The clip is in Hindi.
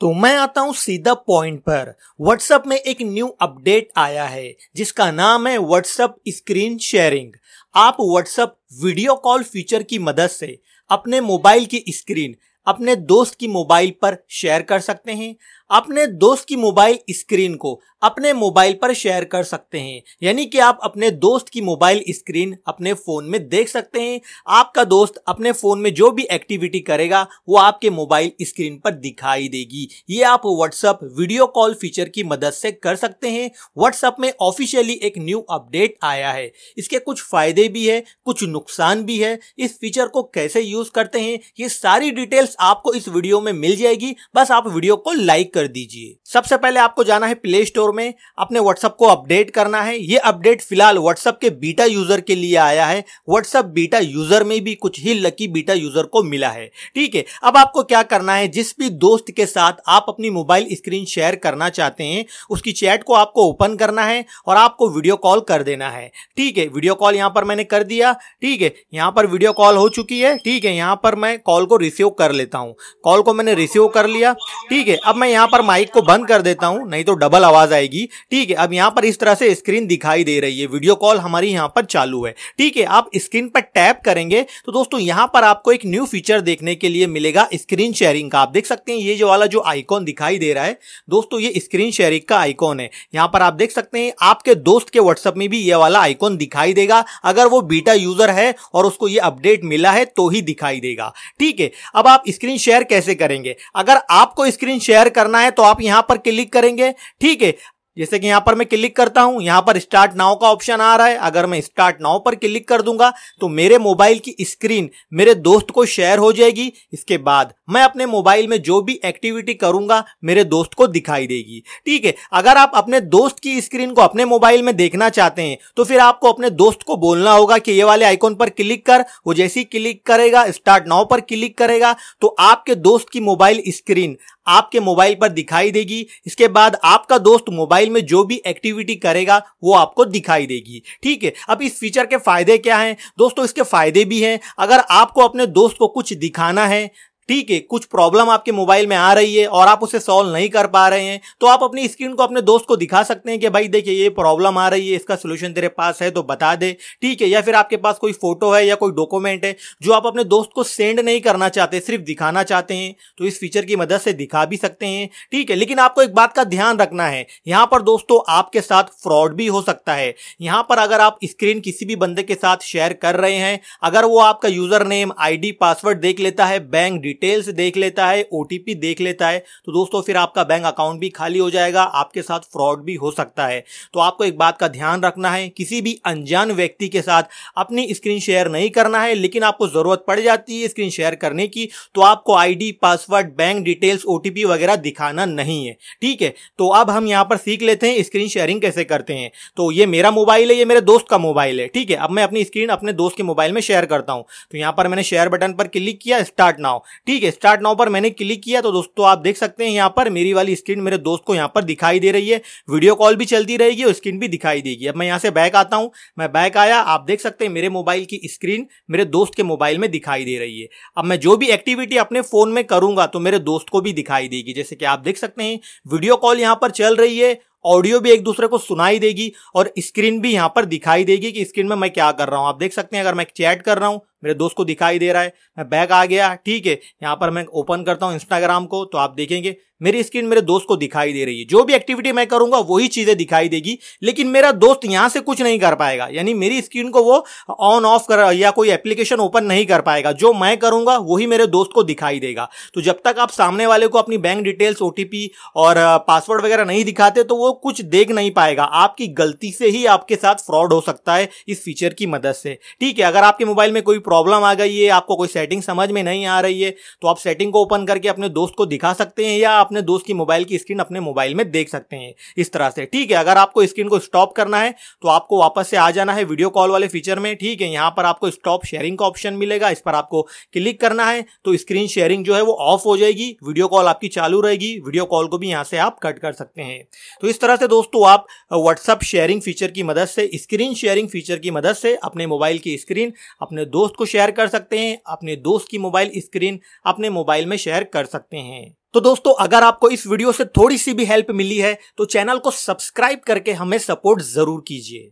तो मैं आता हूं सीधा पॉइंट पर व्हाट्सएप में एक न्यू अपडेट आया है जिसका नाम है व्हाट्सएप स्क्रीन शेयरिंग आप व्हाट्सएप वीडियो कॉल फीचर की मदद से अपने मोबाइल की स्क्रीन अपने दोस्त की मोबाइल पर शेयर कर सकते हैं अपने दोस्त की मोबाइल स्क्रीन को अपने मोबाइल पर शेयर कर सकते हैं यानी कि आप अपने दोस्त की मोबाइल स्क्रीन अपने फ़ोन में देख सकते हैं आपका दोस्त अपने फ़ोन में जो भी एक्टिविटी करेगा वो आपके मोबाइल स्क्रीन पर दिखाई देगी ये आप व्हाट्सएप वीडियो कॉल फीचर की मदद से कर सकते हैं व्हाट्सएप में ऑफिशियली एक न्यू अपडेट आया है इसके कुछ फ़ायदे भी है कुछ नुकसान भी है इस फीचर को कैसे यूज़ करते हैं ये सारी डिटेल्स आपको इस वीडियो में मिल जाएगी बस आप वीडियो को लाइक कर दीजिए सबसे पहले आपको जाना है प्ले स्टोर में अपने व्हाट्सएप को अपडेट करना है ये अपडेट फिलहाल व्हाट्सएप के बीटा यूजर के लिए आया है व्हाट्सएप बीटा यूजर में भी कुछ ही लकी बीटा यूजर को मिला है ठीक है अब आपको क्या करना है जिस भी दोस्त के साथ आप अपनी मोबाइल स्क्रीन शेयर करना चाहते हैं उसकी चैट को आपको ओपन करना है और आपको वीडियो कॉल कर देना है ठीक है वीडियो कॉल यहाँ पर मैंने कर दिया ठीक है यहाँ पर वीडियो कॉल हो चुकी है ठीक है यहाँ पर मैं कॉल को रिसीव कर लेता हूँ कॉल को मैंने रिसीव कर लिया ठीक है अब मैं यहाँ यहाँ पर माइक को बंद कर देता हूँ नहीं तो डबल आवाज आएगी ठीक है अब यहाँ पर इस तरह से स्क्रीन दिखाई दे रही है वीडियो कॉल हमारी यहाँ पर चालू है ठीक है आप स्क्रीन पर टैप करेंगे तो दोस्तों यहाँ पर आपको एक न्यू फीचर देखने के लिए मिलेगा स्क्रीन शेयरिंग का आप देख सकते हैं ये जो वाला जो आइकॉन दिखाई दे रहा है दोस्तों ये स्क्रीन शेयरिंग का आइकॉन है यहाँ पर आप देख सकते हैं आपके दोस्त के व्हाट्सएप में भी ये वाला आइकॉन दिखाई देगा अगर वो बीटा यूजर है और उसको ये अपडेट मिला है तो ही दिखाई देगा ठीक है अब आप स्क्रीन शेयर कैसे करेंगे अगर आपको स्क्रीन शेयर करना करना है तो आप यहां पर क्लिक करेंगे ठीक है जैसे कि यहां पर मैं क्लिक करता हूं यहां पर स्टार्ट नाउ का ऑप्शन आ रहा है अगर मैं स्टार्ट नाउ पर क्लिक कर दूंगा तो मेरे मोबाइल की स्क्रीन मेरे दोस्त को शेयर हो जाएगी इसके बाद मैं अपने मोबाइल में जो भी एक्टिविटी करूंगा मेरे दोस्त को दिखाई देगी ठीक है अगर आप अपने दोस्त की स्क्रीन को अपने मोबाइल में देखना चाहते हैं तो फिर आपको अपने दोस्त को बोलना होगा कि ये वाले आइकॉन पर क्लिक कर वो जैसे ही क्लिक करेगा स्टार्ट नाव पर क्लिक करेगा तो आपके दोस्त की मोबाइल स्क्रीन आपके मोबाइल पर दिखाई देगी इसके बाद आपका दोस्त मोबाइल मोबाइल में जो भी एक्टिविटी करेगा वो आपको दिखाई देगी ठीक है अब इस फीचर के फायदे क्या हैं दोस्तों इसके फायदे भी हैं अगर आपको अपने दोस्त को कुछ दिखाना है ठीक है कुछ प्रॉब्लम आपके मोबाइल में आ रही है और आप उसे सॉल्व नहीं कर पा रहे हैं तो आप अपनी स्क्रीन को अपने दोस्त को दिखा सकते हैं कि भाई देखिए ये प्रॉब्लम आ रही है इसका सोल्यूशन तेरे पास है तो बता दे ठीक है या फिर आपके पास कोई फोटो है या कोई डॉक्यूमेंट है जो आप अपने दोस्त को सेंड नहीं करना चाहते सिर्फ दिखाना चाहते हैं तो इस फीचर की मदद से दिखा भी सकते हैं ठीक है लेकिन आपको एक बात का ध्यान रखना है यहां पर दोस्तों आपके साथ फ्रॉड भी हो सकता है यहां पर अगर आप स्क्रीन किसी भी बंदे के साथ शेयर कर रहे हैं अगर वो आपका यूजर नेम आई पासवर्ड देख लेता है बैंक डिटेल डिटेल्स देख लेता है ओ देख लेता है तो दोस्तों फिर आपका बैंक अकाउंट भी खाली हो जाएगा आपके साथ फ्रॉड भी हो सकता है तो आपको एक बात का ध्यान रखना है किसी भी अनजान व्यक्ति के साथ अपनी स्क्रीन शेयर नहीं करना है लेकिन आपको जरूरत पड़ जाती है स्क्रीन शेयर करने की तो आपको ID password bank details OTP वगैरह दिखाना नहीं है ठीक है तो अब हम यहाँ पर सीख लेते हैं स्क्रीन शेयरिंग कैसे करते हैं तो ये मेरा मोबाइल है ये मेरे दोस्त का मोबाइल है ठीक है अब मैं अपनी स्क्रीन अपने दोस्त के मोबाइल में शेयर करता हूँ तो यहाँ पर मैंने शेयर बटन पर क्लिक किया स्टार्ट नाउ ठीक है स्टार्ट नाउ पर मैंने क्लिक किया तो दोस्तों आप देख सकते हैं यहाँ पर मेरी वाली स्क्रीन मेरे दोस्त को यहाँ पर दिखाई दे रही है वीडियो कॉल भी चलती रहेगी और स्क्रीन भी दिखाई देगी अब मैं यहाँ से बैक आता हूँ मैं बैक आया आप देख सकते हैं मेरे मोबाइल की स्क्रीन मेरे दोस्त के मोबाइल में दिखाई दे रही है अब मैं जो भी एक्टिविटी अपने फोन में करूंगा तो मेरे दोस्त को भी दिखाई देगी जैसे कि आप देख सकते हैं वीडियो कॉल यहाँ पर चल रही है ऑडियो भी एक दूसरे को सुनाई देगी और स्क्रीन भी यहाँ पर दिखाई देगी कि स्क्रीन में मैं क्या कर रहा हूँ आप देख सकते हैं अगर मैं चैट कर रहा हूँ मेरे दोस्त को दिखाई दे रहा है मैं बैग आ गया ठीक है यहाँ पर मैं ओपन करता हूँ इंस्टाग्राम को तो आप देखेंगे मेरी स्क्रीन मेरे दोस्त को दिखाई दे रही है जो भी एक्टिविटी मैं करूंगा वही चीजें दिखाई देगी लेकिन मेरा दोस्त यहां से कुछ नहीं कर पाएगा यानी मेरी स्क्रीन को वो ऑन ऑफ कर या कोई एप्लीकेशन ओपन नहीं कर पाएगा जो मैं करूंगा वही मेरे दोस्त को दिखाई देगा तो जब तक आप सामने वाले को अपनी बैंक डिटेल्स ओ और पासवर्ड वगैरह नहीं दिखाते तो वो कुछ देख नहीं पाएगा आपकी गलती से ही आपके साथ फ्रॉड हो सकता है इस फीचर की मदद से ठीक है अगर आपके मोबाइल में कोई प्रॉब्लम आ गई है आपको कोई सेटिंग समझ में नहीं आ रही है तो आप सेटिंग को ओपन करके अपने दोस्त को दिखा सकते हैं या आप अपने दोस्त की मोबाइल की स्क्रीन अपने मोबाइल में देख सकते हैं इस तरह से ठीक है अगर आपको स्क्रीन को स्टॉप करना है तो आपको वापस से आ जाना है वीडियो कॉल वाले फीचर में ठीक है यहाँ पर आपको स्टॉप शेयरिंग का ऑप्शन मिलेगा इस पर आपको क्लिक करना है तो स्क्रीन शेयरिंग जो है वो ऑफ हो जाएगी वीडियो कॉल आपकी चालू रहेगी वीडियो कॉल को भी यहाँ से आप कट कर सकते हैं तो इस तरह से दोस्तों आप व्हाट्सअप शेयरिंग फीचर की मदद से स्क्रीन शेयरिंग फीचर की मदद से अपने मोबाइल की स्क्रीन अपने दोस्त को शेयर कर सकते हैं अपने दोस्त की मोबाइल स्क्रीन अपने मोबाइल में शेयर कर सकते हैं तो दोस्तों अगर आपको इस वीडियो से थोड़ी सी भी हेल्प मिली है तो चैनल को सब्सक्राइब करके हमें सपोर्ट जरूर कीजिए